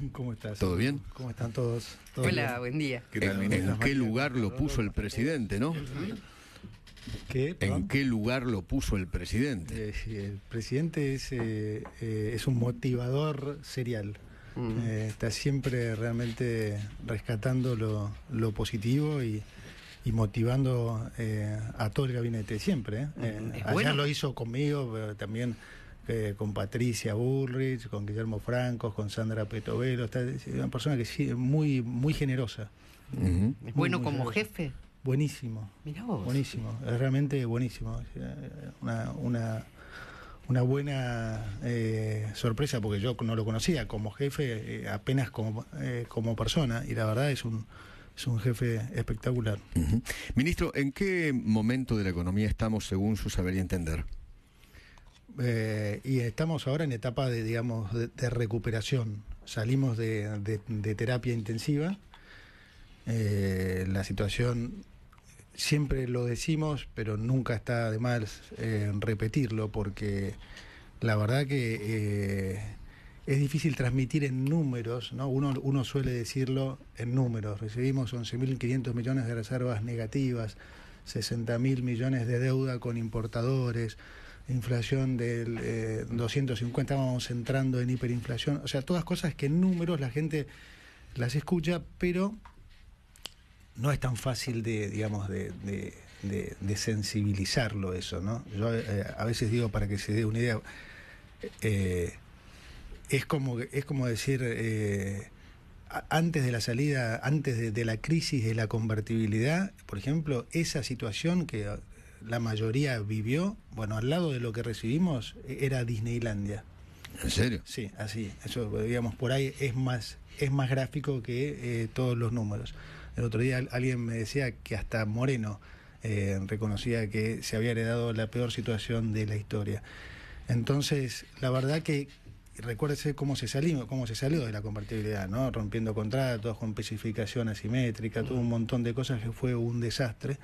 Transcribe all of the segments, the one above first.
¿Cómo estás? ¿Todo bien? ¿Cómo están todos? Hola, buen día. Eh, ¿En, qué lugar lo puso el presidente, no? ¿En qué lugar lo puso el presidente? el presidente es, eh, eh, es un motivador serial. Mm. está siempre realmente rescatando lo, positivo y, motivando a todo el gabinete, siempre. Mm. Bueno. lo hizo conmigo, pero también este, con Patricia Burrich, con Guillermo Francos, con Sandra Petovelo. es una persona que es muy, muy generosa. bueno como jefe. Buenísimo. Mirá vos. Buenísimo, es realmente buenísimo. Eh, una, una, buena eh, sorpresa porque yo no lo conocía como jefe, eh, apenas como, como persona, y la verdad es un, es un jefe espectacular. Ministro, ¿en qué momento de la economía estamos según su saber y entender? Eh, y estamos ahora en etapa de, digamos, de, recuperación. Salimos de, terapia intensiva. Eh, la situación, siempre lo decimos, pero nunca está de mal eh, repetirlo, porque la verdad que es difícil transmitir en números, ¿no? Uno, uno suele decirlo en números. Recibimos 11.500 millones de reservas negativas, 60.000 millones de deuda con importadores inflación del 250, eh, vamos entrando en hiperinflación, o sea, todas cosas que en números la gente las escucha, pero no es tan fácil de, digamos, de, sensibilizarlo eso, ¿no? Yo eh, a veces digo, para que se dé una idea, eh, es, como, es como decir antes de la salida, antes de, la crisis de la convertibilidad, por ejemplo, esa situación que la mayoría vivió, bueno, al lado de lo que recibimos e-, era Disneylandia. ¿En serio? Sí, así. Eso, digamos, por ahí es más, es más gráfico que eh, todos los números. El otro día alguien me decía que hasta Moreno eh, reconocía que se había heredado la peor situación de la historia. Entonces, la verdad que recuérdese cómo se salió, cómo se salió de la convertibilidad, ¿no? Rompiendo contratos, con especificación asimétrica, todo un montón de cosas que fue un desastre.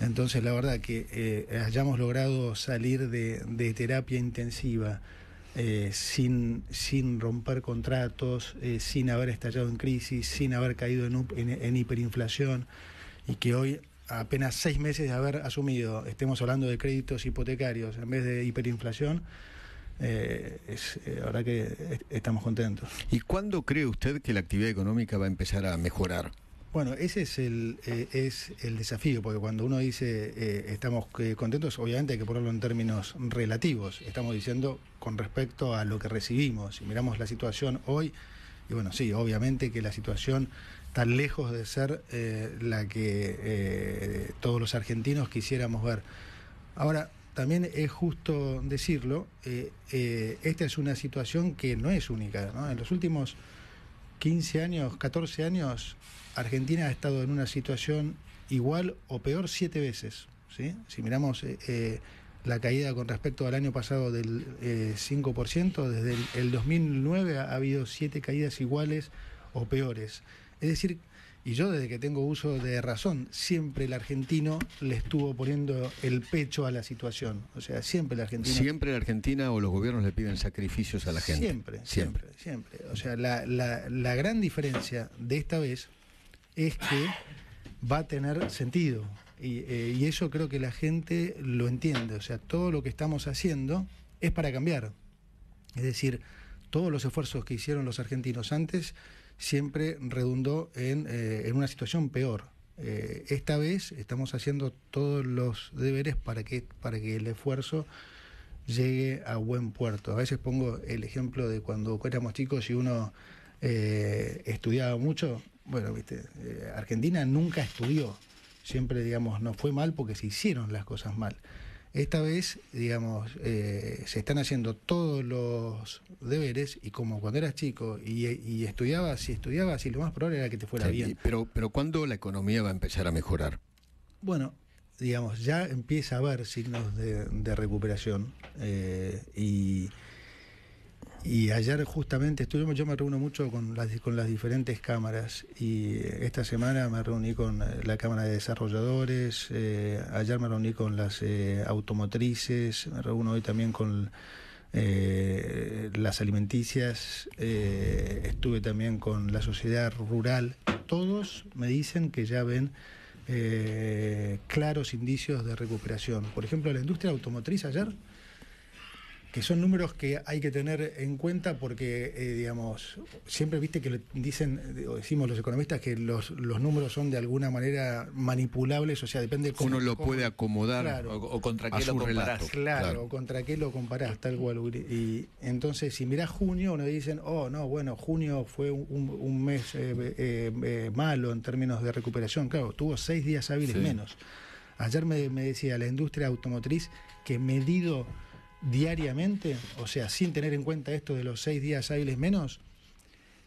Entonces, la verdad que eh, hayamos logrado salir de, terapia intensiva eh, sin, romper contratos, eh, sin haber estallado en crisis, sin haber caído en, hiperinflación y que hoy apenas seis meses de haber asumido, estemos hablando de créditos hipotecarios en vez de hiperinflación, eh, es, ahora que estamos contentos. ¿Y cuándo cree usted que la actividad económica va a empezar a mejorar? Bueno, ese es el, eh, es el desafío, porque cuando uno dice eh, estamos eh, contentos, obviamente hay que ponerlo en términos relativos. Estamos diciendo con respecto a lo que recibimos. Si miramos la situación hoy, y bueno, sí, obviamente que la situación está lejos de ser la que todos los argentinos quisiéramos ver. Ahora, también es justo decirlo, esta es una situación que no es única. En los últimos 15 años, 14 años, Argentina ha estado en una situación igual o peor siete veces. Si miramos eh, eh, la caída con respecto al año pasado del 5%, eh, desde el, 2009 ha, habido siete caídas iguales o peores. Es decir, y yo desde que tengo uso de razón, siempre el argentino le estuvo poniendo el pecho a la situación. O sea, siempre la Argentina... Siempre la Argentina o los gobiernos le piden sacrificios a la gente. Siempre, siempre, siempre. O sea, la gran diferencia de esta vez es que va a tener sentido. Eh, y, eso creo que la gente lo entiende. O sea, todo lo que estamos haciendo es para cambiar. Es decir, todos los esfuerzos que hicieron los argentinos antes siempre redundó en, eh, una situación peor. Eh, esta vez estamos haciendo todos los deberes para que, para que el esfuerzo llegue a buen puerto. A veces pongo el ejemplo de cuando éramos chicos y uno eh, estudiaba mucho. Bueno, viste, eh, Argentina nunca estudió. Siempre, digamos, no fue mal porque se hicieron las cosas mal. Esta vez, digamos, eh, se están haciendo todos los deberes y como cuando eras chico y, estudiabas y estudiabas y lo más probable era que te fuera bien. Pero, pero ¿cuándo la economía va a empezar a mejorar? Bueno, digamos, ya empieza a haber signos de, recuperación y y ayer justamente estuvimos, yo me reúno mucho con las, con las diferentes cámaras y eh, esta semana me reuní con eh, la Cámara de Desarrolladores, eh, ayer me reuní con las automotrices, me reúno hoy también con las alimenticias, estuve también con la sociedad rural. Todos me dicen que ya ven claros indicios de recuperación. Por ejemplo, la industria automotriz ayer son números que hay que tener en cuenta porque, eh, digamos, siempre viste que dicen, eh, o decimos los economistas, que los, números son de alguna manera manipulables, o sea, depende cómo... Uno lo puede acomodar o, contra qué lo comparás. Claro, o contra qué lo comparás, tal cual. Y entonces, si mirás junio, uno dice, oh, no, bueno, junio fue un, mes eh, malo en términos de recuperación. Claro, tuvo seis días hábiles menos. Ayer me decía la industria automotriz que medido diariamente, o sea, sin tener en cuenta esto de los seis días hábiles menos,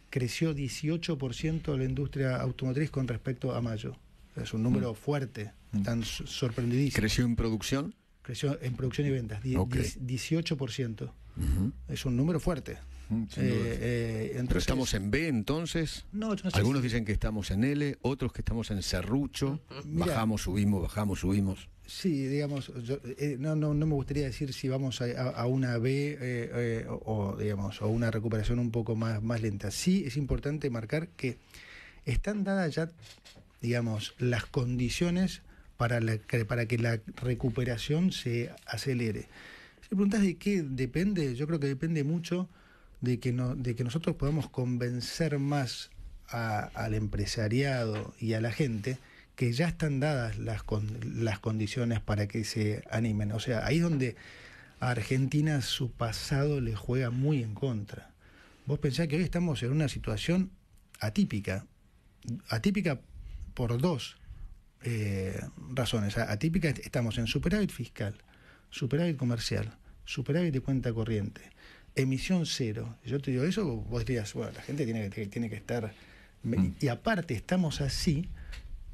creció 18% la industria automotriz con respecto a mayo. Es un número mm. fuerte, mm. tan sorprendidísimo. ¿Creció en producción? Creció en producción y ventas, 18%. Es un número fuerte. Mm, eh, eh, Pero estamos en B entonces. No, no sé Algunos dicen que estamos en L, otros que estamos en Serrucho. bajamos, subimos, bajamos, subimos. Sí, digamos, eh, no, no, no, me gustaría decir si vamos a, a una B eh, eh, o, digamos, o una recuperación un poco más, lenta. Sí es importante marcar que están dadas ya, digamos, las condiciones para, para que la recuperación se acelere. Si preguntas de qué depende, yo creo que depende mucho de que, no, de que nosotros podamos convencer más al empresariado y a la gente que ya están dadas las, las condiciones para que se animen. O sea, ahí es donde a Argentina su pasado le juega muy en contra. Vos pensás que hoy estamos en una situación atípica, atípica por dos eh, razones. Atípica estamos en superávit fiscal, superávit comercial, superávit de cuenta corriente, emisión cero. Yo te digo eso, vos dirías, bueno, la gente tiene que, tiene que estar... Mm. Y aparte estamos así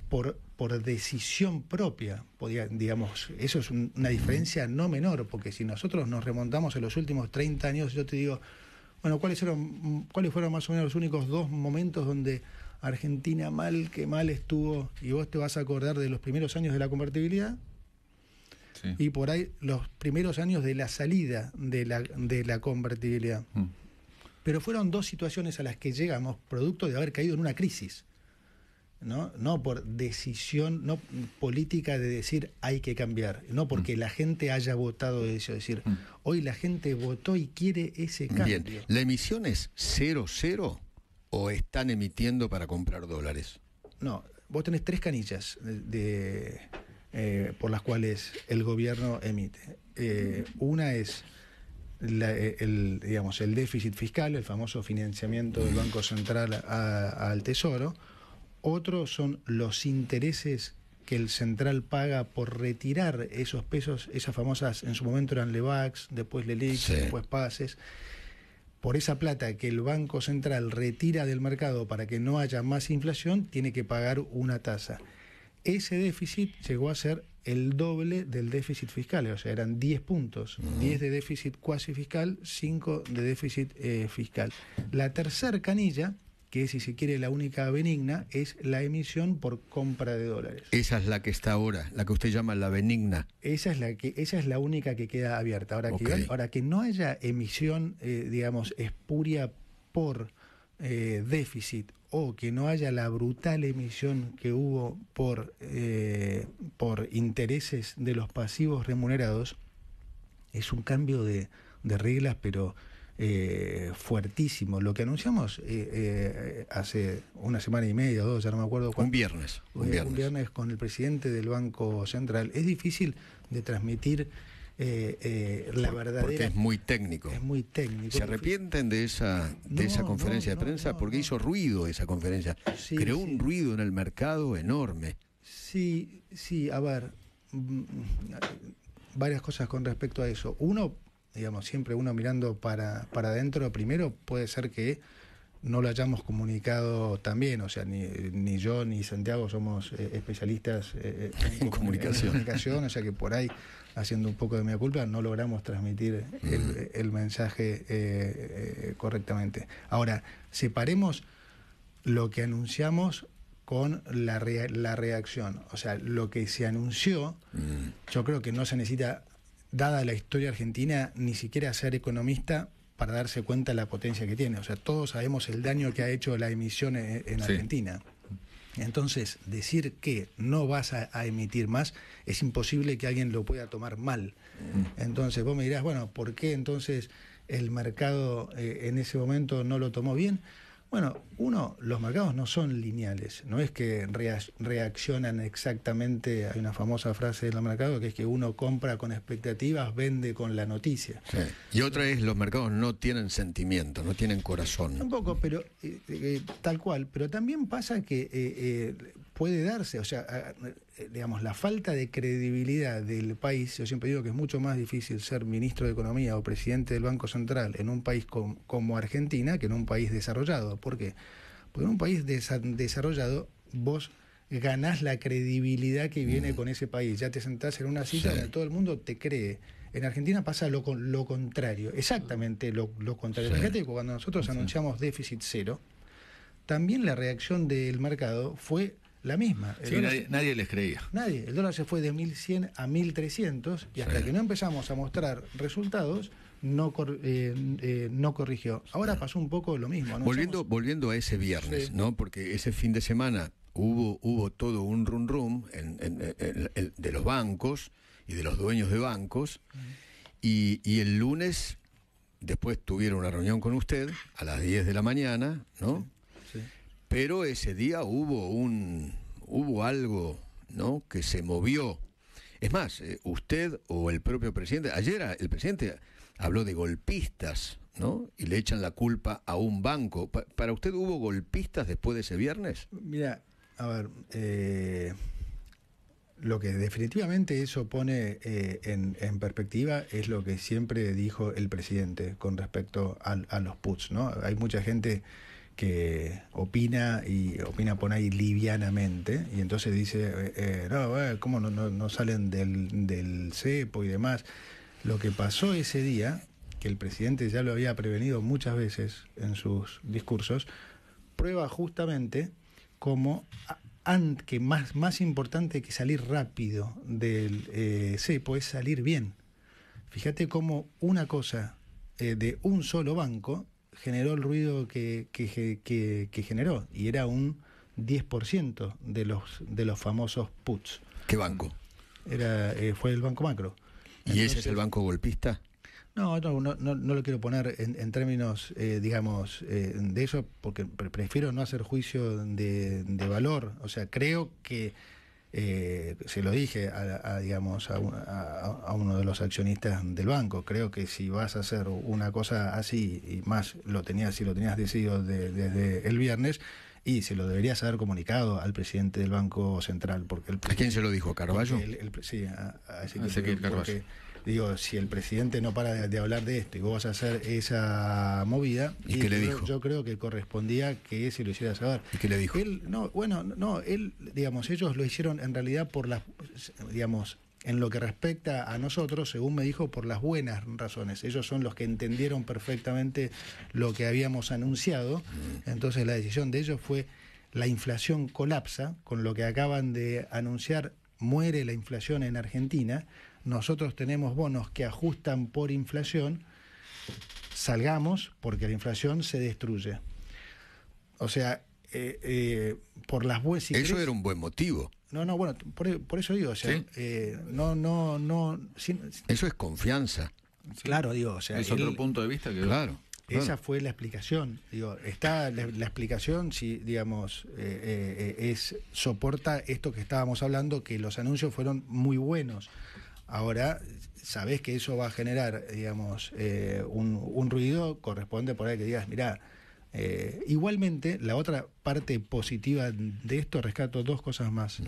por, decisión propia. digamos, eso es una diferencia no menor, porque si nosotros nos remontamos en los últimos 30 años, yo te digo, bueno, ¿cuáles, ¿cuáles fueron más o menos los únicos dos momentos donde Argentina mal que mal estuvo? Y vos te vas a acordar de los primeros años de la convertibilidad y por ahí los primeros años de la salida de la, convertibilidad. Mm. Pero fueron dos situaciones a las que llegamos producto de haber caído en una crisis. ¿no? no por decisión, no política de decir hay que cambiar, no porque mm. la gente haya votado eso, es decir, mm. hoy la gente votó y quiere ese cambio. Bien, ¿la emisión es cero cero o están emitiendo para comprar dólares? No, vos tenés tres canillas eh, por las cuales el gobierno emite. Eh, una es eh, el, déficit fiscal, el famoso financiamiento del Banco Central al Tesoro otro son los intereses que el central paga por retirar esos pesos, esas famosas, en su momento eran Levax, después Lelix, después Pases. Por esa plata que el Banco Central retira del mercado para que no haya más inflación, tiene que pagar una tasa. Ese déficit llegó a ser el doble del déficit fiscal, o sea, eran 10 puntos, 10 de déficit cuasi fiscal, 5 de déficit eh, fiscal. La tercer canilla que si se quiere la única benigna, es la emisión por compra de dólares. Esa es la que está ahora, la que usted llama la benigna. Esa es la, que, esa es la única que queda abierta. Ahora, que, ahora que no haya emisión, eh, digamos, espuria por eh, déficit o que no haya la brutal emisión que hubo por, eh, por intereses de los pasivos remunerados, es un cambio de reglas, pero eh, fuertísimo. Lo que anunciamos eh, eh, hace una semana y media o dos, ya no me acuerdo cuándo. Un viernes. Un viernes. con el presidente del Banco Central. Es difícil de transmitir. la verdadera. Porque es muy técnico. Es muy técnico. ¿Se arrepienten de esa, esa conferencia de prensa? porque hizo ruido esa conferencia. Creó un ruido en el mercado enorme. Sí, sí, a ver, mm, varias cosas con respecto a eso. Uno, digamos, siempre uno mirando para, adentro primero, puede ser que no lo hayamos comunicado también, o sea, ni, yo ni Santiago somos eh, especialistas eh, eh, en, comunicación. o sea que por ahí, haciendo un poco de mi culpa, no logramos transmitir el, mm. mensaje correctamente. Ahora, separemos lo que anunciamos con la, reacción, o sea, lo que se anunció, mm. yo creo que no se necesita dada la historia argentina, ni siquiera ser economista para darse cuenta de la potencia que tiene. O sea, todos sabemos el daño que ha hecho la emisión en, Argentina. Entonces, decir que no vas a, emitir más es imposible que alguien lo pueda tomar mal. Mm. Entonces, vos me dirás, bueno, ¿por qué entonces el mercado eh, en ese momento no lo tomó bien? Bueno, uno, los mercados no son lineales, no es que reaccionan exactamente, hay una famosa frase del mercado que es que uno compra con expectativas, vende con la noticia. Y otra es, los mercados no tienen sentimiento, no tienen corazón. Un poco, pero eh, eh, tal cual, pero también pasa que eh, puede darse, o sea, eh, digamos, la falta de credibilidad del país, yo siempre digo que es mucho más difícil ser ministro de Economía o presidente del Banco Central en un país como Argentina que en un país desarrollado. ¿Por qué? Porque en un país desarrollado vos ganás la credibilidad que viene mm. con ese país. Ya te sentás en una silla donde todo el mundo te cree. En Argentina pasa lo, contrario, exactamente lo, contrario. Fíjate que cuando nosotros anunciamos déficit cero, también la reacción del mercado fue la misma. nadie, les creía. Nadie. El dólar se fue de 1100 a 1300 y hasta que no empezamos a mostrar resultados, no, eh, eh, no corrigió. Ahora pasó un poco lo mismo. Volviendo, volviendo a ese viernes, ¿no? Porque ese fin de semana hubo, hubo todo un rum rum en, de los bancos y de los dueños de bancos. y, y, el lunes, después tuvieron una reunión con usted a las 10 de la mañana, ¿no? pero ese día hubo un hubo algo, ¿no? que se movió. Es más, eh, usted o el propio presidente, ayer el presidente habló de golpistas, ¿no? Y le echan la culpa a un banco. ¿Para usted hubo golpistas después de ese viernes? Mira, a ver, eh, lo que definitivamente eso pone eh, en, perspectiva es lo que siempre dijo el presidente con respecto a, a los puts, ¿no? Hay mucha gente que opina y opina por ahí livianamente y entonces dice, eh, eh, no, eh, ¿cómo no, salen del, cepo y demás? Lo que pasó ese día, que el presidente ya lo había prevenido muchas veces en sus discursos, prueba justamente como que más, más importante que salir rápido del cepo es salir bien. Fíjate cómo una cosa de un solo banco generó el ruido que, generó, y era un 10% de los, de los famosos puts. ¿Qué banco? Era, eh, fue el Banco Macro. ¿Y ese es el banco golpista? No, no, no, no lo quiero poner en, términos, eh, digamos, eh, de eso, porque prefiero no hacer juicio de, de valor. O sea, creo que eh, se lo dije a, digamos, a, uno de los accionistas del banco. Creo que si vas a hacer una cosa así, y más lo tenías, si lo tenías decidido desde el viernes, y se lo deberías haber comunicado al presidente del Banco Central. Porque el, ¿A quién se lo dijo? ¿Carballo? sí, Ezequiel Carballo. Digo, si el presidente no para de, hablar de esto y vos vas a hacer esa movida. ¿Y, le dijo? Yo, creo que correspondía que se lo hiciera saber. ¿Y qué le dijo? Él, no, bueno, no, él, digamos, ellos lo hicieron en realidad por las, digamos, en lo que respecta a nosotros, según me dijo, por las buenas razones. Ellos son los que entendieron perfectamente lo que habíamos anunciado. Mm. Entonces la decisión de ellos fue la inflación colapsa, con lo que acaban de anunciar muere la inflación en Argentina nosotros tenemos bonos que ajustan por inflación, salgamos porque la inflación se destruye. O sea, eh, eh, por las buenas... Eso era un buen motivo. No, no, bueno, por, e-, eso digo, o sea, eh, no, no, no... Eso es confianza. Claro, digo, o sea... Es otro punto de vista que... Claro. Esa fue la explicación. Digo, está la, explicación si, digamos, es soporta esto que estábamos hablando, que los anuncios fueron muy buenos. Ahora, sabés que eso va a generar, digamos, eh, un, ruido, corresponde por ahí que digas, mirá, eh, igualmente la otra parte positiva de esto, rescato dos cosas más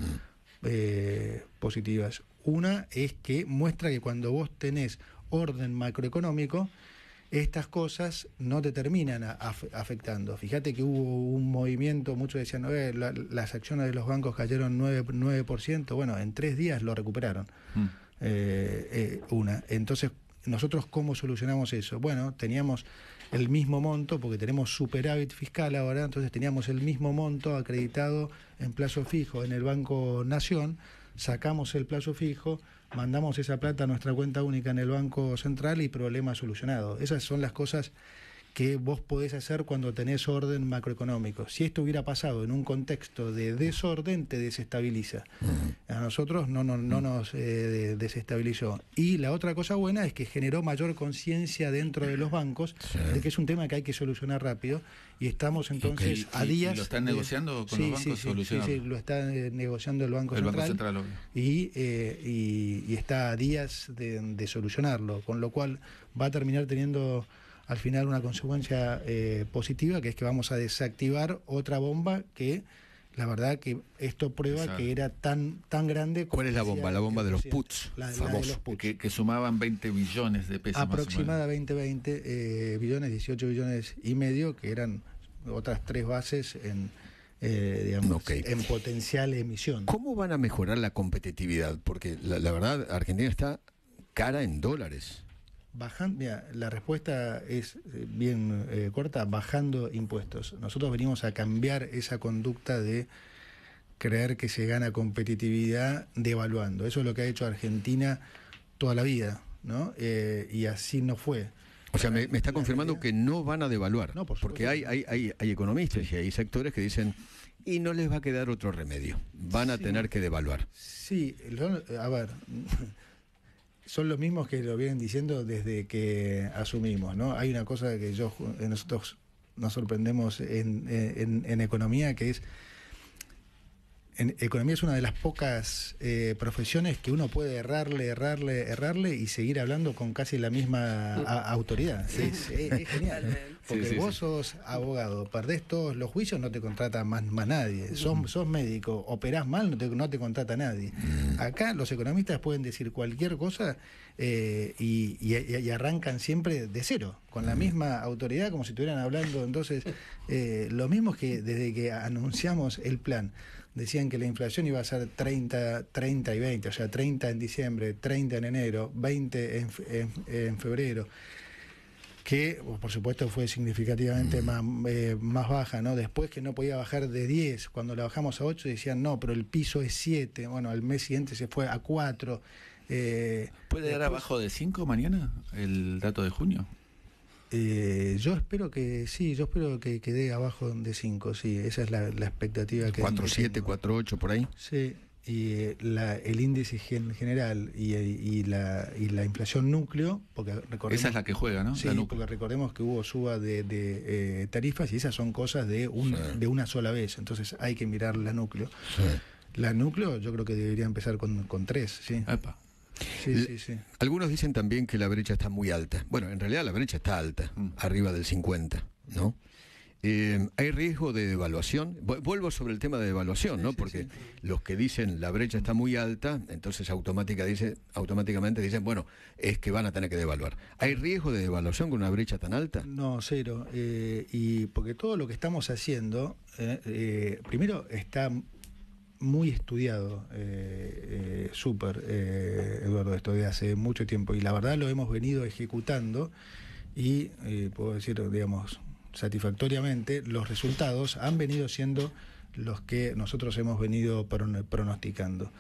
eh, positivas. Una es que muestra que cuando vos tenés orden macroeconómico, estas cosas no te terminan afectando. Fíjate que hubo un movimiento, muchos decían, las acciones de los bancos cayeron 9%, bueno, en tres días lo recuperaron. Mm. Eh, eh, una. Entonces, ¿nosotros cómo solucionamos eso? Bueno, teníamos el mismo monto, porque tenemos superávit fiscal ahora, entonces teníamos el mismo monto acreditado en plazo fijo en el Banco Nación, sacamos el plazo fijo, mandamos esa plata a nuestra cuenta única en el Banco Central y problema solucionado. Esas son las cosas que vos podés hacer cuando tenés orden macroeconómico. Si esto hubiera pasado en un contexto de desorden, te desestabiliza. Mm. A nosotros no, mm. nos eh, desestabilizó. Y la otra cosa buena es que generó mayor conciencia dentro de los bancos de que es un tema que hay que solucionar rápido y estamos entonces a días... ¿Y ¿Lo están negociando con los bancos? Sí, sí, sí, lo está eh, negociando el Banco Central. Eh, y, está a días de solucionarlo, con lo cual va a terminar teniendo al final una consecuencia eh, positiva, que es que vamos a desactivar otra bomba que la verdad que esto prueba que era tan tan grande. ¿Cuál es la bomba? La bomba de los puts, la, puts. Que, sumaban 20 billones de pesos. Aproximadamente 20 eh, billones, 18 billones y medio, que eran otras tres bases eh, en, potencial emisión. ¿Cómo van a mejorar la competitividad? Porque la verdad, Argentina está cara en dólares. Bajando, mira, la respuesta es eh, bien eh, corta, bajando impuestos. Nosotros venimos a cambiar esa conducta de creer que se gana competitividad devaluando. Eso es lo que ha hecho Argentina toda la vida, ¿no? Eh, y así no fue. O sea, me, está confirmando que no van a devaluar. No, porque hay, hay, economistas y hay sectores que dicen, y no les va a quedar otro remedio, van a tener que devaluar. Sí, a ver, son los mismos que lo vienen diciendo desde que asumimos, ¿no? Hay una cosa que yo eh, nosotros nos sorprendemos en eh, economía que es en economía es una de las pocas eh, profesiones que uno puede errarle, errarle, errarle y seguir hablando con casi la misma mm. autoridad. Sí, es, genial. Porque vos sos abogado, perdés todos los juicios, no te contrata más, nadie. Mm. Sos, sos médico, operás mal, no te, contrata nadie. Mm. Acá los economistas pueden decir cualquier cosa eh, y, arrancan siempre de cero, con la misma autoridad, como si estuvieran hablando entonces eh, lo mismo que desde que anunciamos el plan decían que la inflación iba a ser 30, 30 y 20, o sea, 30 en diciembre, 30 en enero, 20 en, febrero que por supuesto fue significativamente mm. más, eh, más baja, ¿no? Después que no podía bajar de 10, cuando la bajamos a 8 decían, no, pero el piso es 7, bueno, al mes siguiente se fue a 4. Eh, ¿Puede dar abajo de 5 mañana el dato de junio? Eh, yo espero que sí, yo espero que quede abajo de 5, sí, esa es la, expectativa que 4, 7, 4, por ahí. Sí, y eh, el índice general y, eh, la, la inflación núcleo, porque recordemos, esa es la que juega, ¿no? Sí, porque recordemos que hubo suba de, tarifas y esas son cosas de, de una sola vez, entonces hay que mirar la núcleo. La núcleo yo creo que debería empezar con, con 3, sí. Sí, sí, sí. Algunos dicen también que la brecha está muy alta. Bueno, en realidad la brecha está alta, mm. arriba del 50, ¿no? Em, ¿Hay riesgo de devaluación? Vuelvo sobre el tema de devaluación, ¿no? Porque los que dicen la brecha está muy alta, entonces automáticamente dicen, bueno, es que van a tener que devaluar. ¿Hay riesgo de devaluación con una brecha tan alta? No, cero. Eh, y porque todo lo que estamos haciendo, eh, eh, primero está muy estudiado, eh, eh súper, eh, Eduardo, esto de hace mucho tiempo. Y la verdad lo hemos venido ejecutando y eh, puedo decir, digamos, satisfactoriamente, los resultados han venido siendo los que nosotros hemos venido pronosticando.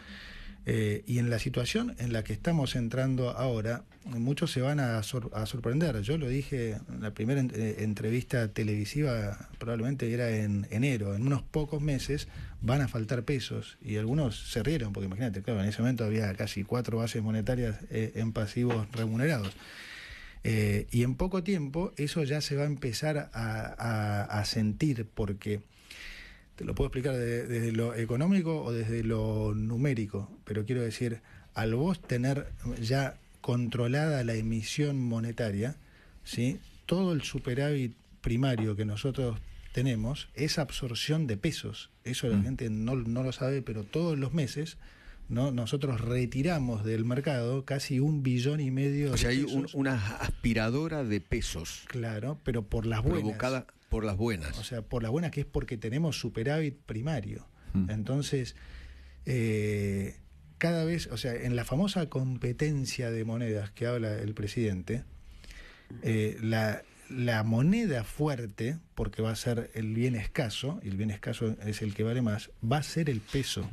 Eh, y en la situación en la que estamos entrando ahora, muchos se van a, sorprender. Yo lo dije en la primera eh, entrevista televisiva, probablemente era en enero. En unos pocos meses van a faltar pesos. Y algunos se rieron, porque imagínate, claro, en ese momento había casi cuatro bases monetarias eh, en pasivos remunerados. y en poco tiempo eso ya se va a empezar a sentir, porque te lo puedo explicar desde, lo económico o desde lo numérico, pero quiero decir, al vos tener ya controlada la emisión monetaria, ¿sí? todo el superávit primario que nosotros tenemos es absorción de pesos. Eso la mm. gente no lo sabe, pero todos los meses ¿no? nosotros retiramos del mercado casi un billón y medio de o sea, hay una aspiradora de pesos. Claro, pero por las buenas. Provocada por las buenas. O sea, por las buenas que es porque tenemos superávit primario. Hmm. Entonces, eh, cada vez, o sea, en la famosa competencia de monedas que habla el presidente, eh, la, la moneda fuerte, porque va a ser el bien escaso, y el bien escaso es el que vale más, va a ser el peso.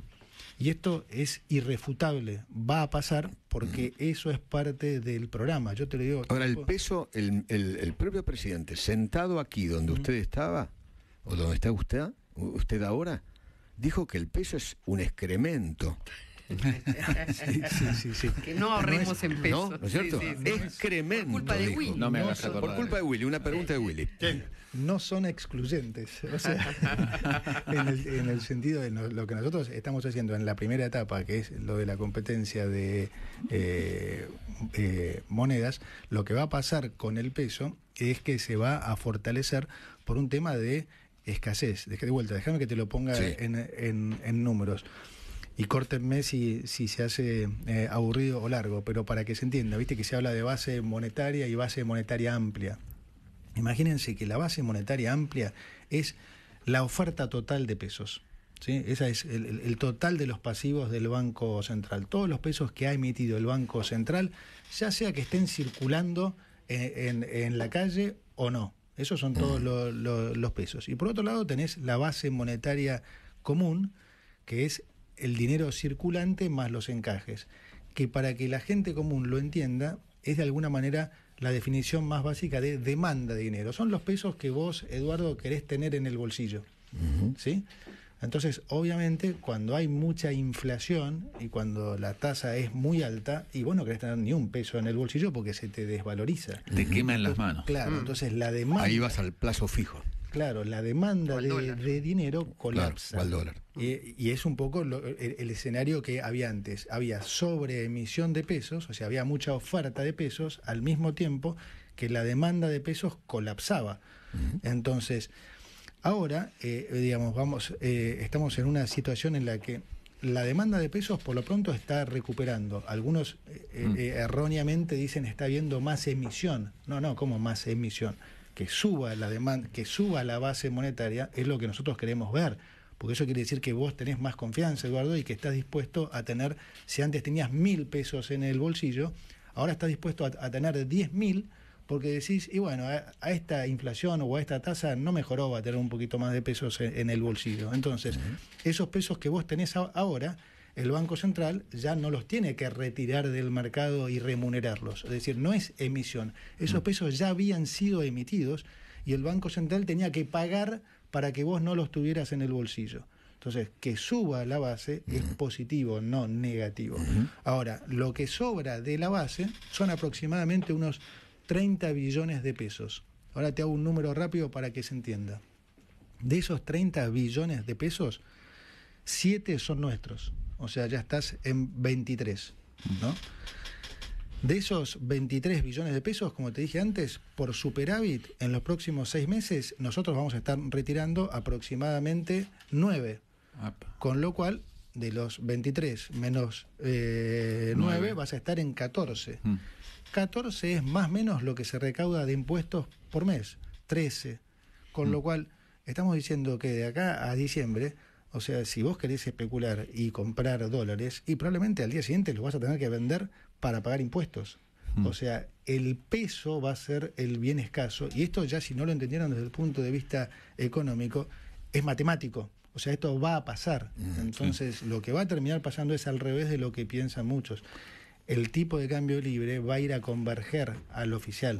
Y esto es irrefutable, va a pasar porque eso es parte del programa. Yo te lo digo. Ahora, el peso, el, el, propio presidente, sentado aquí donde usted estaba, o donde está usted, usted ahora, dijo que el peso es un excremento. que no ahorremos en peso. No, es cierto? Excremento. Por culpa de Willy. No me por culpa de Willy, una pregunta de Willy no son excluyentes. en, el, sentido de lo que nosotros estamos haciendo en la primera etapa, que es lo de la competencia de eh, eh, monedas, lo que va a pasar con el peso es que se va a fortalecer por un tema de escasez. De vuelta, déjame que te lo ponga en, números y córtenme si, se hace eh, aburrido o largo, pero para que se entienda, viste que se habla de base monetaria y base monetaria amplia. Imagínense que la base monetaria amplia es la oferta total de pesos. ¿sí? Ese es el, total de los pasivos del Banco Central. Todos los pesos que ha emitido el Banco Central, ya sea que estén circulando eh, en, la calle o no. Esos son todos los pesos. Y por otro lado tenés la base monetaria común, que es el dinero circulante más los encajes, que para que la gente común lo entienda es de alguna manera la definición más básica de demanda de dinero. Son los pesos que vos, Eduardo, querés tener en el bolsillo. ¿Sí? Entonces, obviamente, cuando hay mucha inflación y cuando la tasa es muy alta, y vos no querés tener ni un peso en el bolsillo porque se te desvaloriza. Te quema en las manos. Claro, mm. entonces la demanda. Ahí vas al plazo fijo claro, la demanda de, dinero colapsa. dólar? y es un poco el, escenario que había antes. Había sobreemisión de pesos, o sea, había mucha oferta de pesos al mismo tiempo que la demanda de pesos colapsaba. Entonces, ahora, eh, digamos, vamos, eh, estamos en una situación en la que la demanda de pesos por lo pronto está recuperando. Algunos eh, mm. erróneamente dicen está habiendo más emisión. No, no, ¿cómo más emisión? que suba la demanda, que suba la base monetaria, es lo que nosotros queremos ver. Porque eso quiere decir que vos tenés más confianza, Eduardo, y que estás dispuesto a tener, si antes tenías mil pesos en el bolsillo, ahora estás dispuesto a, tener diez mil porque decís, y bueno, a, esta inflación o a esta tasa no mejoró, va a tener un poquito más de pesos en, el bolsillo. Entonces, esos pesos que vos tenés ahora el Banco Central ya no los tiene que retirar del mercado y remunerarlos. Es decir, no es emisión. Esos mm. pesos ya habían sido emitidos y el Banco Central tenía que pagar para que vos no los tuvieras en el bolsillo. Entonces, que suba la base es mm. positivo, no negativo. Ahora, lo que sobra de la base son aproximadamente unos 30 billones de pesos. Ahora te hago un número rápido para que se entienda. De esos 30 billones de pesos, 7 son nuestros o sea, ya estás en 23, ¿no? De esos 23 billones de pesos, como te dije antes, por superávit en los próximos seis meses, nosotros vamos a estar retirando aproximadamente 9. Con lo cual, de los 23 menos 9, eh, vas a estar en 14. 14 mm. es más o menos lo que se recauda de impuestos por mes, 13. Con mm. lo cual, estamos diciendo que de acá a diciembre o sea, si vos querés especular y comprar dólares, y probablemente al día siguiente los vas a tener que vender para pagar impuestos. Hmm. O sea, el peso va a ser el bien escaso. Y esto ya si no lo entendieron desde el punto de vista económico, es matemático. O sea, esto va a pasar. Mm, Entonces, lo que va a terminar pasando es al revés de lo que piensan muchos. El tipo de cambio libre va a ir a converger al oficial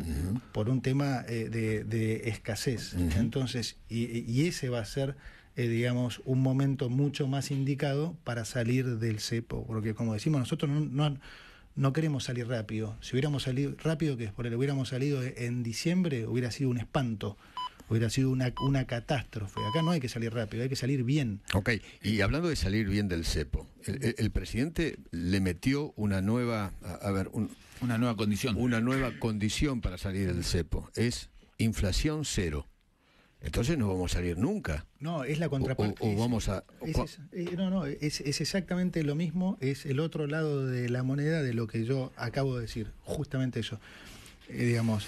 por un tema eh, de, escasez. Entonces, y, ese va a ser digamos, un momento mucho más indicado para salir del cepo. Porque como decimos, nosotros no, no, queremos salir rápido. Si hubiéramos salido rápido, que es por el hubiéramos salido en diciembre, hubiera sido un espanto hubiera sido una, una, catástrofe. Acá no hay que salir rápido, hay que salir bien. Ok, y hablando de salir bien del cepo, el, presidente le metió una nueva, a, ver, una nueva condición. Una nueva condición para salir del cepo, es inflación cero entonces no vamos a salir nunca. No, es la contraparte. O, vamos a. es, eh, no, no, es, exactamente lo mismo, es el otro lado de la moneda de lo que yo acabo de decir, justamente eso. Eh, digamos,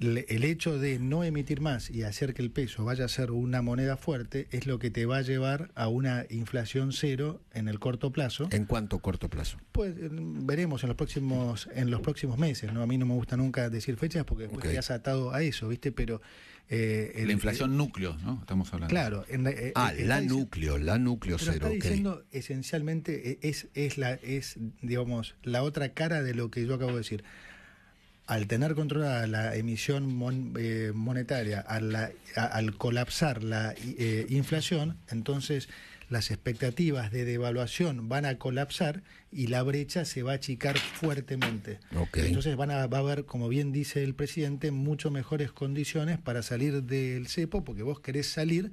el hecho de no emitir más y hacer que el peso vaya a ser una moneda fuerte es lo que te va a llevar a una inflación cero en el corto plazo. ¿En cuánto corto plazo? Pues eh, veremos en los próximos en los próximos meses. No, a mí no me gusta nunca decir fechas porque después te has atado a eso, viste. Pero eh, la inflación eh, núcleo, ¿no? Estamos hablando. Claro. Eh, ah, la núcleo, la núcleo cero. Está diciendo esencialmente es es la es digamos la otra cara de lo que yo acabo de decir al tener controlada la emisión eh, monetaria, al colapsar la eh, inflación, entonces las expectativas de devaluación van a colapsar y la brecha se va a achicar fuertemente. Entonces van a, va a haber, como bien dice el presidente, mucho mejores condiciones para salir del cepo, porque vos querés salir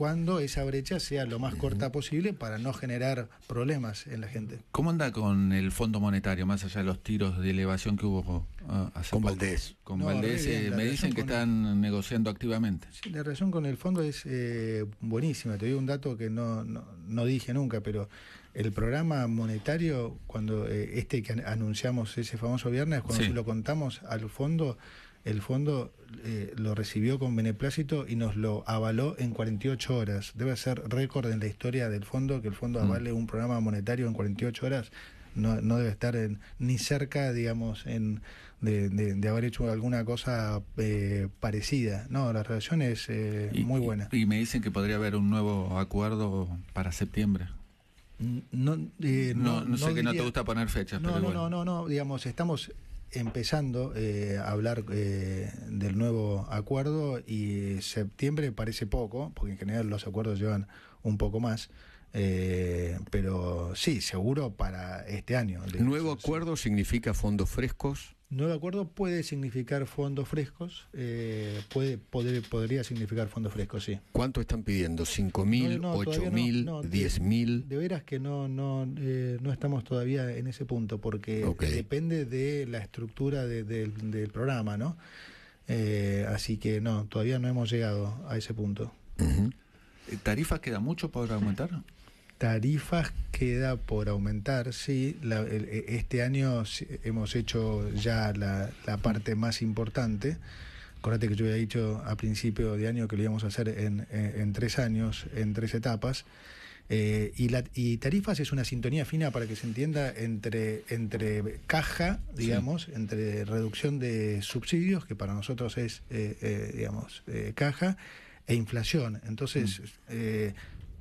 cuando esa brecha sea lo más corta posible para no generar problemas en la gente. ¿Cómo anda con el Fondo Monetario, más allá de los tiros de elevación que hubo ah, hace Con poco? Valdés. Con Valdés, eh, me dicen que están negociando activamente. Sí, la relación con el fondo es eh, buenísima. Te doy un dato que no, dije nunca, pero el programa monetario, cuando eh, este que anunciamos ese famoso viernes, cuando lo contamos al fondo el fondo eh, lo recibió con beneplácito y nos lo avaló en 48 horas. Debe ser récord en la historia del fondo que el fondo mm. avale un programa monetario en 48 horas. No, debe estar en, ni cerca, digamos, en, de, haber hecho alguna cosa eh, parecida. No, la relación es eh, muy buena. Y, me dicen que podría haber un nuevo acuerdo para septiembre. Mm, no, sé que no te gusta poner fechas. No, pero no, no, no, no, digamos, estamos empezando eh, a hablar eh, del nuevo acuerdo y septiembre parece poco, porque en general los acuerdos llevan un poco más. Eh, pero sí, seguro para este año. Nuevo acuerdo significa fondos frescos Nuevo acuerdo puede significar fondos frescos, eh, puede, podría significar fondos frescos, sí. ¿Cuánto están pidiendo? ¿5.000, mil, ocho mil, 8.000, mil. De, veras que no, eh, no, estamos todavía en ese punto, porque depende de la estructura del programa, ¿no? Eh, así que no, todavía no hemos llegado a ese punto. ¿Tarifas queda mucho para aumentar? tarifas queda por aumentar, sí. E, este año hemos hecho ya la, parte más importante. Acuérdate que yo había dicho a principio de año que lo íbamos a hacer en, tres años, en tres etapas. Eh, y, tarifas es una sintonía fina para que se entienda entre, entre caja, digamos, entre reducción de subsidios, que para nosotros es, eh, eh, digamos, caja, e inflación. Entonces, mm.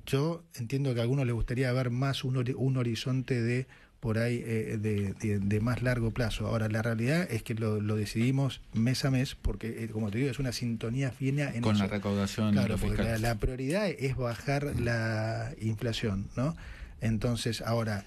Yo entiendo que a algunos les gustaría ver más un, horizonte de por ahí eh, de, de, más largo plazo. Ahora, la realidad es que lo, decidimos mes a mes, porque, eh, como te digo, es una sintonía fina en Con la recaudación. Claro, porque la, la, prioridad es bajar la inflación, ¿no? Entonces, ahora,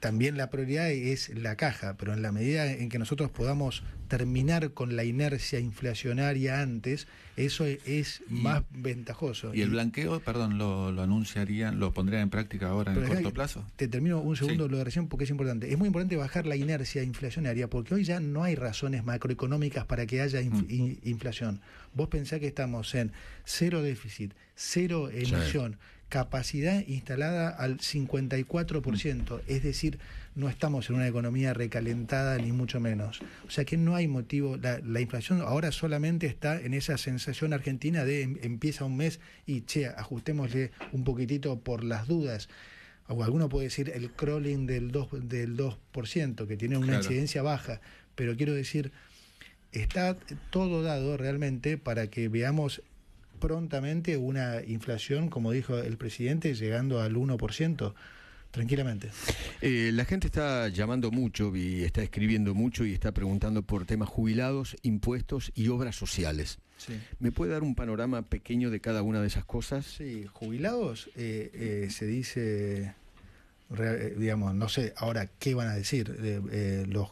también la prioridad es la caja, pero en la medida en que nosotros podamos terminar con la inercia inflacionaria antes, eso e-, es más ventajoso. ¿Y el blanqueo, perdón, lo, anunciarían, lo pondrían en práctica ahora en el corto plazo? Te termino un segundo lo de recién porque es importante. Es muy importante bajar la inercia inflacionaria porque hoy ya no hay razones macroeconómicas para que haya mm. inflación. Vos pensás que estamos en cero déficit, cero emisión capacidad instalada al 54%, es decir, no estamos en una economía recalentada ni mucho menos. O sea que no hay motivo, la, inflación ahora solamente está en esa sensación argentina de em, empieza un mes y che, ajustémosle un poquitito por las dudas. O alguno puede decir el crawling del 2%, que tiene una incidencia baja, pero quiero decir, está todo dado realmente para que veamos prontamente una inflación, como dijo el presidente, llegando al 1% tranquilamente. Eh, la gente está llamando mucho y está escribiendo mucho y está preguntando por temas jubilados, impuestos y obras sociales. ¿Me puede dar un panorama pequeño de cada una de esas cosas? Sí, jubilados eh, eh, se dice, digamos, no sé ahora qué van a decir los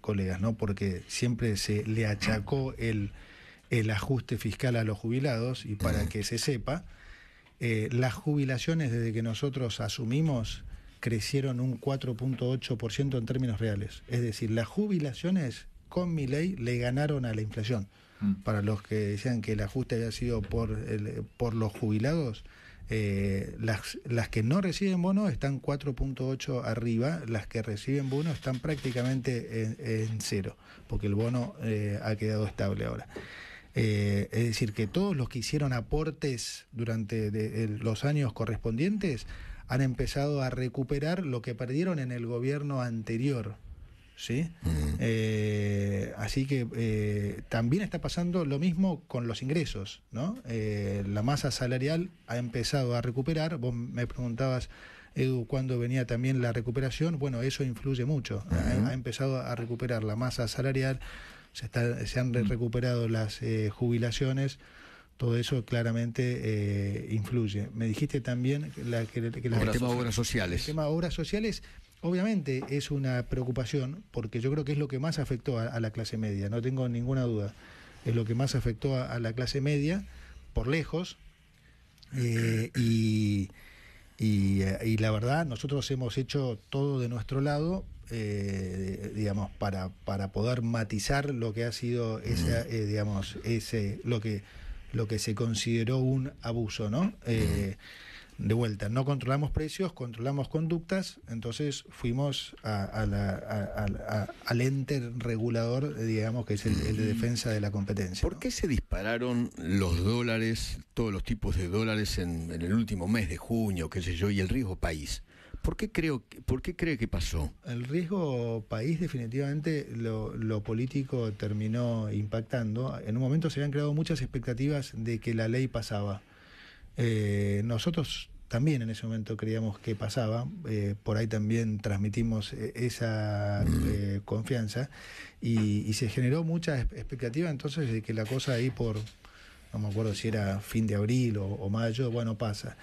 colegas, ¿no? Porque siempre se le achacó el el ajuste fiscal a los jubilados y para que se sepa, eh, las jubilaciones desde que nosotros asumimos crecieron un 4.8% en términos reales. Es decir, las jubilaciones con mi ley le ganaron a la inflación. Mm. Para los que decían que el ajuste había sido por, por los jubilados, eh, las, que no reciben bono están 4.8 arriba, las que reciben bono están prácticamente en, cero, porque el bono eh, ha quedado estable ahora. Eh, es decir, que todos los que hicieron aportes durante los años correspondientes han empezado a recuperar lo que perdieron en el gobierno anterior. ¿sí? Mm. Eh, así que eh, también está pasando lo mismo con los ingresos, ¿no? la masa salarial ha empezado a recuperar. Vos me preguntabas, Edu, cuándo venía también la recuperación. Bueno, eso influye mucho. ha, empezado a recuperar la masa salarial, se, se han mm. recuperado las eh, jubilaciones, todo eso claramente eh, influye. Me dijiste también la, que, el tema de obras sociales. El tema de obras sociales, obviamente, es una preocupación, porque yo creo que es lo que más afectó a, la clase media, no tengo ninguna duda. Es lo que más afectó a, la clase media, por lejos, eh, y, y, la verdad, nosotros hemos hecho todo de nuestro lado eh, digamos, para, para poder matizar lo que ha sido eh, digamos, ese, lo que, lo que se consideró un abuso, ¿no? Eh, de vuelta, no controlamos precios, controlamos conductas, entonces fuimos a, a al ente regulador, digamos, que es el, de defensa de la competencia. ¿Por qué se dispararon los dólares, todos los tipos de dólares en, en, el último mes de junio, qué sé yo, y el riesgo país? ¿Por qué, creo, ¿Por qué cree que pasó? El riesgo país definitivamente lo, político terminó impactando. En un momento se habían creado muchas expectativas de que la ley pasaba. Eh, nosotros también en ese momento creíamos que pasaba, eh, por ahí también transmitimos eh, esa confianza y, se generó mucha expectativa entonces de que la cosa ahí por, no me acuerdo si era fin de abril o mayo, bueno, pasa.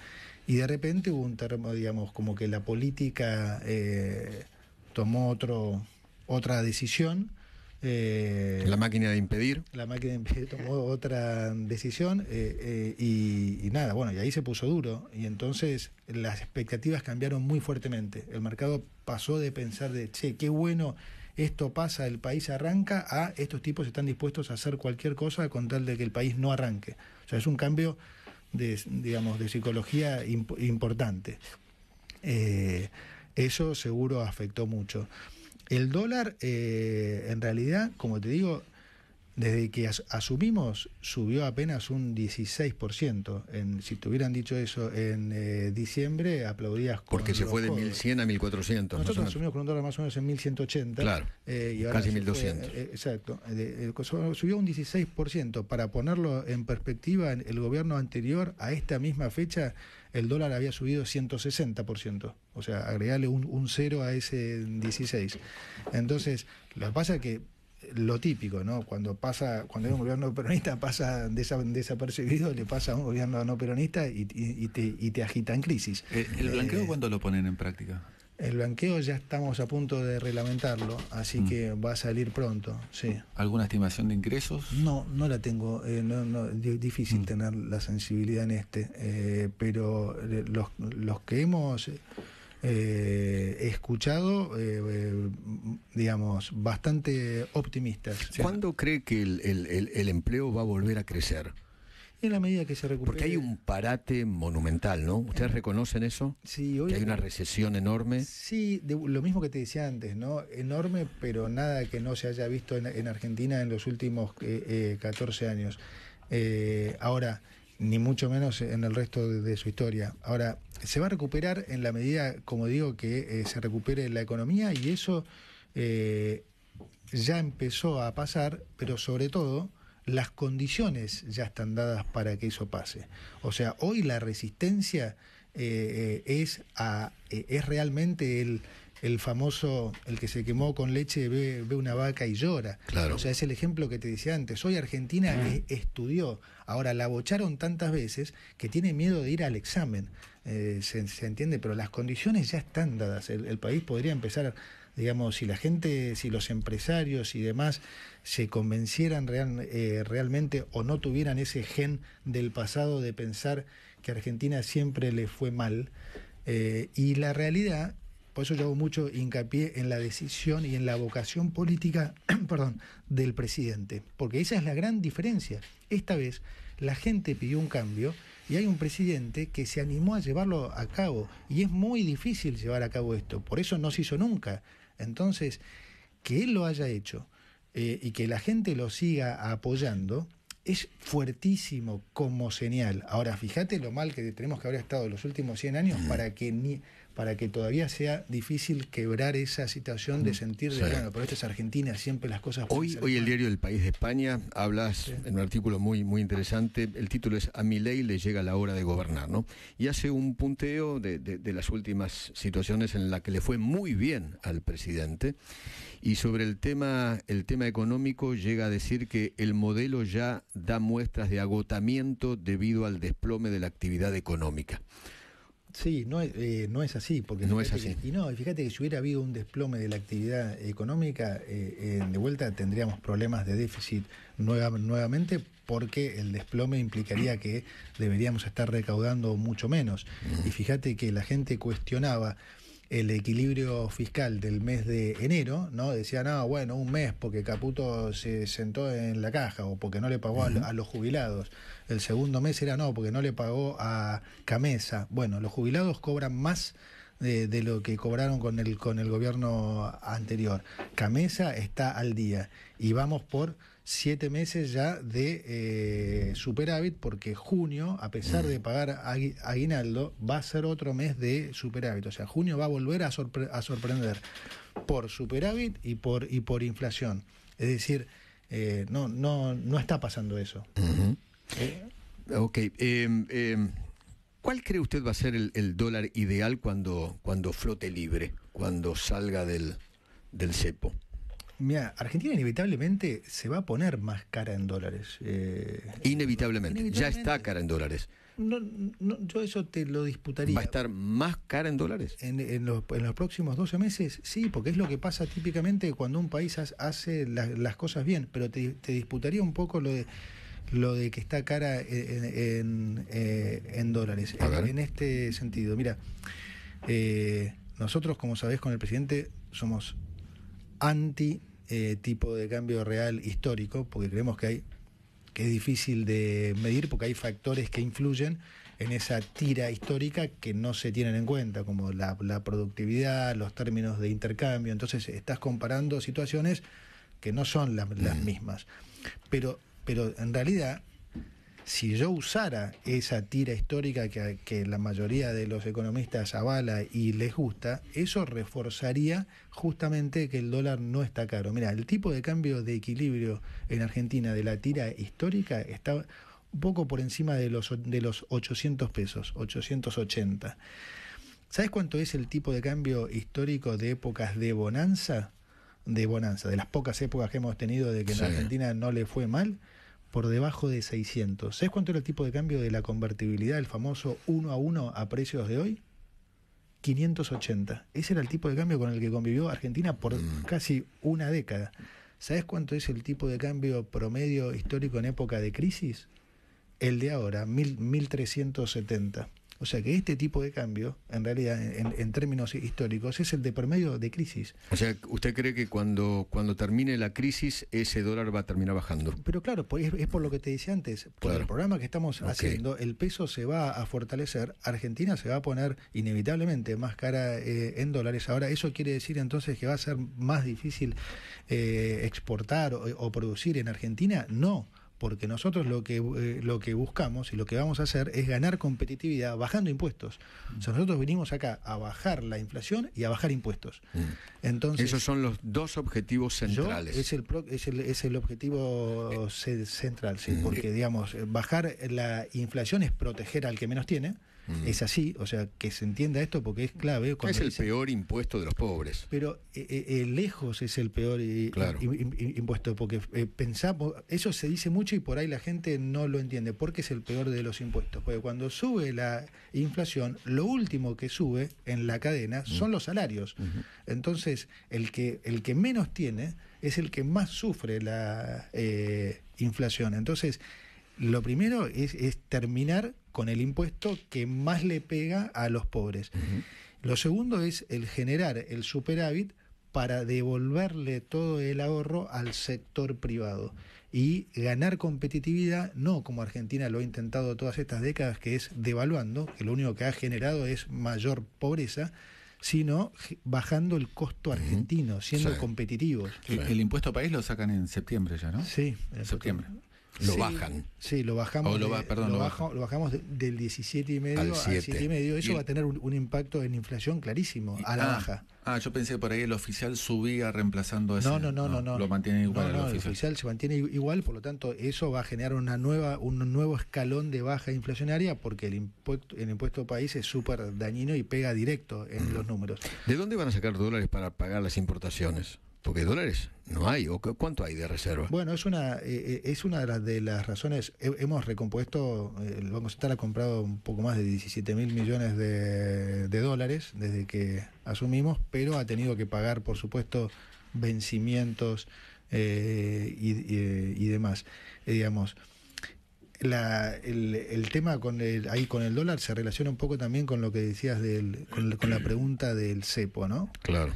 Y de repente hubo un termo, digamos, como que la política eh, tomó otro, otra decisión. Eh, la máquina de impedir. La máquina de impedir tomó otra decisión eh, y, y, nada, bueno, y ahí se puso duro. Y entonces las expectativas cambiaron muy fuertemente. El mercado pasó de pensar de, che, qué bueno, esto pasa, el país arranca, a estos tipos están dispuestos a hacer cualquier cosa con tal de que el país no arranque. O sea, es un cambio de, digamos, de psicología importante. Eh, eso seguro afectó mucho. El dólar, eh, en realidad, como te digo, desde que asumimos, subió apenas un 16%. si te hubieran dicho eso en eh, diciembre, aplaudías Porque se fue de 1100 a 1400. Nosotros asumimos con un dólar más o menos en 1180. Claro. Eh, casi 1200. Eh, exacto. subió un 16%. Para ponerlo en perspectiva, el gobierno anterior, a esta misma fecha, el dólar había subido 160%. O sea, agregarle un, un cero a ese 16. Entonces, lo que pasa es que lo típico, ¿no? Cuando pasa, cuando hay un gobierno peronista pasa desapercibido, le pasa a un gobierno no peronista y, te, agita en crisis. Eh, ¿El eh, blanqueo cuándo lo ponen en práctica? El blanqueo ya estamos a punto de reglamentarlo, así mm. que va a salir pronto, sí. ¿Alguna estimación de ingresos? No, no la tengo, eh, difícil mm. tener la sensibilidad en este, eh, pero los, los que hemos... Eh, escuchado, eh, digamos, bastante optimistas. ¿Cuándo cree que el, empleo va a volver a crecer? en la medida que se recupera. Porque hay un parate monumental, ¿no? ¿Ustedes eh, reconocen eso? Sí, hoy. Que hay una recesión enorme. Sí, lo mismo que te decía antes, ¿no? Enorme, pero nada que no se haya visto en, Argentina en los últimos 14 años. ahora, ni mucho menos en el resto de su historia. Ahora, se va a recuperar en la medida, como digo, que eh, se recupere la economía y eso eh, ya empezó a pasar, pero sobre todo las condiciones ya están dadas para que eso pase. O sea, hoy la resistencia eh, es, a, es realmente el, famoso, el que se quemó con leche ve, ve, una vaca y llora. O sea, es el ejemplo que te decía antes. Hoy Argentina estudió, ahora la bocharon tantas veces que tiene miedo de ir al examen. Eh, se, entiende, pero las condiciones ya están dadas. El, país podría empezar, digamos, si la gente, si los empresarios y demás se convencieran real, eh, realmente o no tuvieran ese gen del pasado de pensar que Argentina siempre le fue mal. Eh, y la realidad, por eso yo hago mucho hincapié en la decisión y en la vocación política perdón, del presidente, porque esa es la gran diferencia. Esta vez la gente pidió un cambio y hay un presidente que se animó a llevarlo a cabo y es muy difícil llevar a cabo esto, por eso no se hizo nunca. Entonces, que él lo haya hecho eh, y que la gente lo siga apoyando es fuertísimo como señal. Ahora, fíjate lo mal que tenemos que haber estado los últimos 100 años mm. para que ni para que todavía sea difícil quebrar esa situación de sentir, de, bueno, pero esta es Argentina, siempre las cosas... Hoy, hoy el diario El País de España hablas en un artículo muy, muy interesante, el título es A mi ley le llega la hora de gobernar, ¿no? Y hace un punteo de, las últimas situaciones en las que le fue muy bien al presidente y sobre el tema, el tema económico llega a decir que el modelo ya da muestras de agotamiento debido al desplome de la actividad económica. Sí, no es, eh, no es así. Porque no es así. y no, fíjate que si hubiera habido un desplome de la actividad económica, eh, eh, de vuelta tendríamos problemas de déficit nuevamente porque el desplome implicaría que deberíamos estar recaudando mucho menos. Y fíjate que la gente cuestionaba el equilibrio fiscal del mes de enero, ¿no? Decían, ah, bueno, un mes porque Caputo se sentó en la caja o porque no le pagó a, los jubilados. El segundo mes era no, porque no le pagó a Camesa. Bueno, los jubilados cobran más de, lo que cobraron con el, con el gobierno anterior. Camesa está al día y vamos por siete meses ya de eh, superávit, porque junio, a pesar de mm. pagar aguinaldo, va a ser otro mes de superávit. O sea, junio va a volver a, a sorprender por superávit y por, y por inflación. Es decir, eh, no, no, no está pasando eso. Eh, ok. Em, em, ¿Cuál cree usted va a ser el, el, dólar ideal cuando, cuando flote libre, cuando salga del cepo? Mira, Argentina inevitablemente se va a poner más cara en dólares. Eh, inevitablemente. ya está cara en dólares. No, no, yo eso te lo disputaría. ¿Va a estar más cara en dólares? En, los, próximos 12 meses, sí, porque es lo que pasa típicamente cuando un país hace las cosas bien, pero te, disputaría un poco lo de lo de que está cara en, eh, dólares. En, este sentido, mira, eh, nosotros, como sabés, con el presidente somos anti eh, tipo de cambio real histórico, porque creemos que hay que es difícil de medir porque hay factores que influyen en esa tira histórica que no se tienen en cuenta, como la, productividad, los términos de intercambio. Entonces estás comparando situaciones que no son las mm. mismas. Pero, pero en realidad si yo usara esa tira histórica que, la mayoría de los economistas avala y les gusta, eso reforzaría justamente que el dólar no está caro. Mira, el tipo de cambio de equilibrio en Argentina de la tira histórica está un poco por encima de los, de los 800 pesos, 880. ¿Sabes cuánto es el tipo de cambio histórico de épocas de bonanza? De bonanza, de las pocas épocas que hemos tenido de que en Argentina no le fue mal por debajo de 600. ¿Sabes cuánto era el tipo de cambio de la convertibilidad, el famoso 1 a 1 a precios de hoy? 580. Ese era el tipo de cambio con el que convivió Argentina por mm. casi una década. ¿Sabes cuánto es el tipo de cambio promedio histórico en época de crisis? El de ahora, 1370. O sea que este tipo de cambio, en realidad, en, términos históricos, es el de promedio de crisis. O sea, ¿usted cree que cuando, cuando termine la crisis ese dólar va a terminar bajando? Pero claro, pues, es, por lo que te decía antes, por el programa que estamos haciendo, el peso se va a fortalecer, Argentina se va a poner inevitablemente más cara eh, en dólares. Ahora, eso quiere decir entonces que va a ser más difícil eh, exportar o producir en Argentina. No porque nosotros lo que, eh, lo que buscamos y lo que vamos a hacer es ganar competitividad bajando impuestos. nosotros venimos acá a bajar la inflación y a bajar impuestos. Mm. Entonces, Esos son los dos objetivos centrales. es, el, es, el, es, el, objetivo eh. central, sí, mm. porque digamos, bajar la inflación es proteger al que menos tiene es así, o sea, que se entienda esto porque es clave. es el peor impuesto de los pobres. Pero eh, eh, eh, lejos es el peor impuesto, porque pensamos, eso se dice mucho y por ahí la gente no lo entiende, porque es el peor de los impuestos. Porque cuando sube la inflación, lo último que sube en la cadena son los salarios. Entonces, el que, el que menos tiene es el que más sufre la inflación. Entonces, lo primero es, terminar con el impuesto que más le pega a los pobres. Lo segundo es el generar el superávit para devolverle todo el ahorro al sector privado y ganar competitividad, no como Argentina lo ha intentado todas estas décadas, que es devaluando, que lo único que ha generado es mayor pobreza, sino bajando el costo argentino, siendo competitivos. El, impuesto país lo sacan en septiembre ya, ¿no? Sí, en septiembre. Lo bajan. Sí, lo bajamos. lo, bajamos del 17 y medio al 7, medio. Eso va a tener un, impacto en inflación clarísimo, a la ah, baja. Ah, yo pensé que por ahí el oficial subía reemplazando ese. No, no, no, no, Lo mantiene igual. el, oficial. se mantiene igual, por lo tanto, eso va a generar una nueva, un nuevo escalón de baja inflacionaria porque el impuesto, el impuesto país es súper dañino y pega directo en mm. los números. ¿De dónde van a sacar dólares para pagar las importaciones? Porque dólares no hay. ¿O ¿Cuánto hay de reserva? Bueno, es una, eh, eh, es una de las razones. Hemos recompuesto, eh, el Banco Central ha comprado un poco más de 17 mil millones de, dólares desde que asumimos, pero ha tenido que pagar, por supuesto, vencimientos y, demás. digamos, el, tema con ahí con el dólar se relaciona un poco también con lo que decías del, con, la pregunta del cepo, ¿no? Claro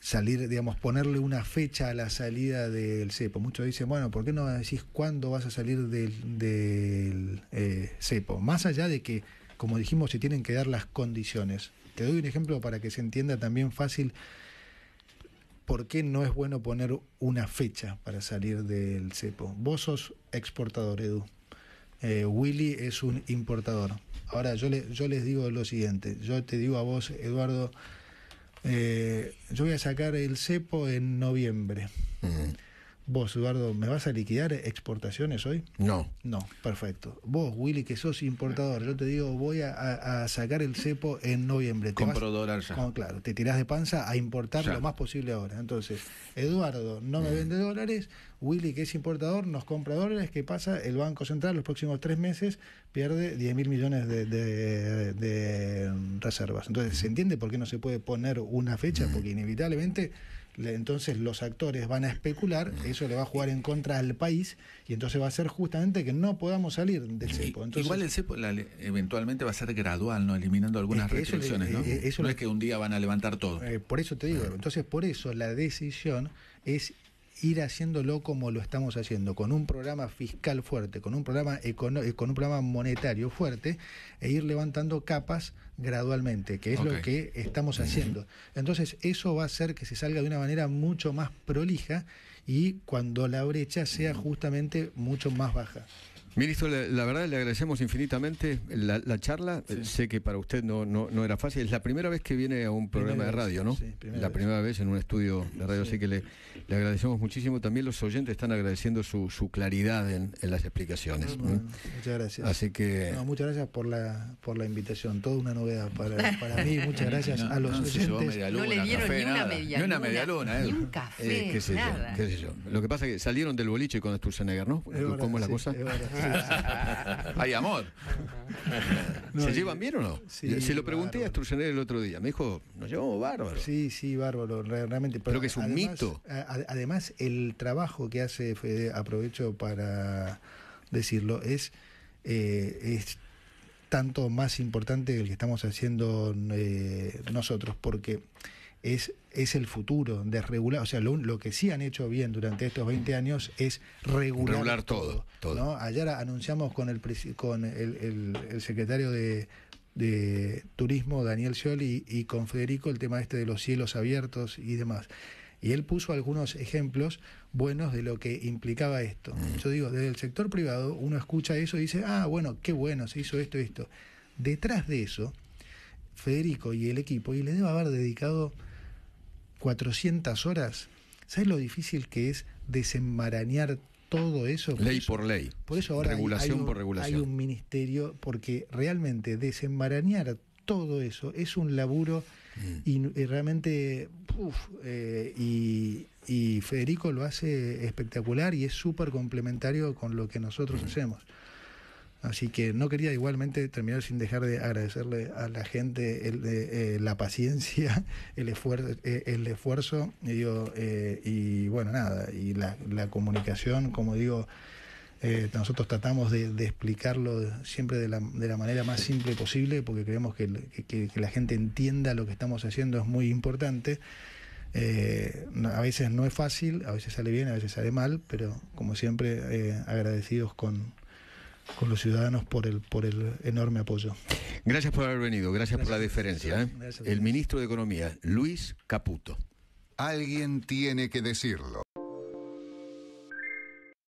salir, digamos, ponerle una fecha a la salida del cepo. Muchos dicen, bueno, ¿por qué no decís cuándo vas a salir del, del eh, cepo? Más allá de que, como dijimos, se tienen que dar las condiciones. Te doy un ejemplo para que se entienda también fácil por qué no es bueno poner una fecha para salir del cepo. Vos sos exportador, Edu. Eh, Willy es un importador. Ahora yo, yo les digo lo siguiente, yo te digo a vos, Eduardo, eh, yo voy a sacar el cepo en noviembre. Vos, Eduardo, ¿me vas a liquidar exportaciones hoy? No. No, perfecto. Vos, Willy, que sos importador, yo te digo, voy a, sacar el cepo en noviembre. Compro dólares. claro, te tirás de panza a importar lo más posible ahora. Entonces, Eduardo no me mm. vende dólares, Willy, que es importador, nos compra dólares. ¿Qué pasa? El Banco Central los próximos tres meses pierde 10 mil millones de, de mm, reservas. Entonces, ¿se entiende por qué no se puede poner una fecha? Mm. Porque inevitablemente entonces los actores van a especular, eso le va a jugar en contra al país y entonces va a ser justamente que no podamos salir del cepo. Igual el cepo eventualmente va a ser gradual, ¿no? eliminando algunas restricciones. ¿no? Eh, eh, no es que un día van a levantar todo. Eh, por eso te digo, entonces por eso la decisión es ir haciéndolo como lo estamos haciendo, con un programa fiscal fuerte, con un programa, eh, con un programa monetario fuerte, e ir levantando capas gradualmente, que es lo que estamos haciendo. Entonces, eso va a hacer que se salga de una manera mucho más prolija y cuando la brecha sea justamente mucho más baja. Ministro, la, la, verdad le agradecemos infinitamente la, charla. Eh, sé que para usted no, no, era fácil. Es la primera vez que viene a un programa de radio, ¿no? Sí, la primera vez en un estudio de radio, así que le, agradecemos muchísimo. También los oyentes están agradeciendo su, su claridad en, las explicaciones. muchas gracias. Así que... muchas gracias por la, por la invitación. Toda una novedad para, para mí. Muchas gracias a los oyentes. no le dieron ni, una medialona. ni ¿eh? un café, eh, Lo que pasa es que salieron del boliche con Sturzenegger, ¿no? ¿Cómo es la cosa? Hay amor. ¿Se llevan bien o no? Se lo pregunté a Estruccioner el otro día. Me dijo, nos llevamos bárbaro. Sí, sí, bárbaro, realmente. Pero Creo que es un mito. además, el trabajo que hace, Fede, eh, aprovecho para decirlo, es, eh, es tanto más importante que el que estamos haciendo eh, nosotros, porque es, el futuro, regular. O sea, lo, lo, que sí han hecho bien durante estos 20 años es regular, todo. Ayer anunciamos con el, con el, secretario de, Turismo, Daniel Scioli, y, con Federico el tema este de los cielos abiertos y demás. Y él puso algunos ejemplos buenos de lo que implicaba esto. Mm. Yo digo, desde el sector privado uno escucha eso y dice, ah, bueno, qué bueno, se hizo esto, esto. Detrás de eso Federico y el equipo y le debe haber dedicado 400 horas. ¿Sabes lo difícil que es desenmarañar todo eso? ley por ley. Por eso ahora hay, un, ministerio, porque realmente desenmarañar todo eso es un laburo mm. y, realmente uf, eh, y, Federico lo hace espectacular y es súper complementario con lo que nosotros mm. hacemos. Así que no quería igualmente terminar sin dejar de agradecerle a la gente el, eh, eh, la paciencia, el, esfuerzo, eh, el esfuerzo y, y bueno, nada, y la, comunicación, como digo, nosotros tratamos de, explicarlo siempre de la, de la manera más simple posible porque creemos que, la gente entienda lo que estamos haciendo es muy importante. a veces no es fácil, a veces sale bien, a veces sale mal, pero como siempre agradecidos con, con los ciudadanos por el, por el enorme apoyo. Gracias por haber venido, gracias, por la diferencia. ¿eh? El ministro de Economía, Luis Caputo. Alguien tiene que decirlo.